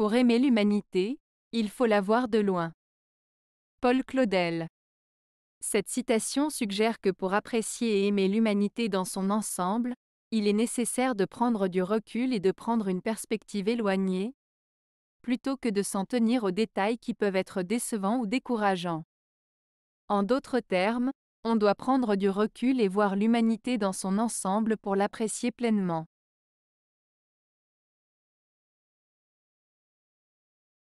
Pour aimer l'humanité, il faut la voir de loin. Paul Claudel. Cette citation suggère que pour apprécier et aimer l'humanité dans son ensemble, il est nécessaire de prendre du recul et de prendre une perspective éloignée, plutôt que de s'en tenir aux détails qui peuvent être décevants ou décourageants. En d'autres termes, on doit prendre du recul et voir l'humanité dans son ensemble pour l'apprécier pleinement.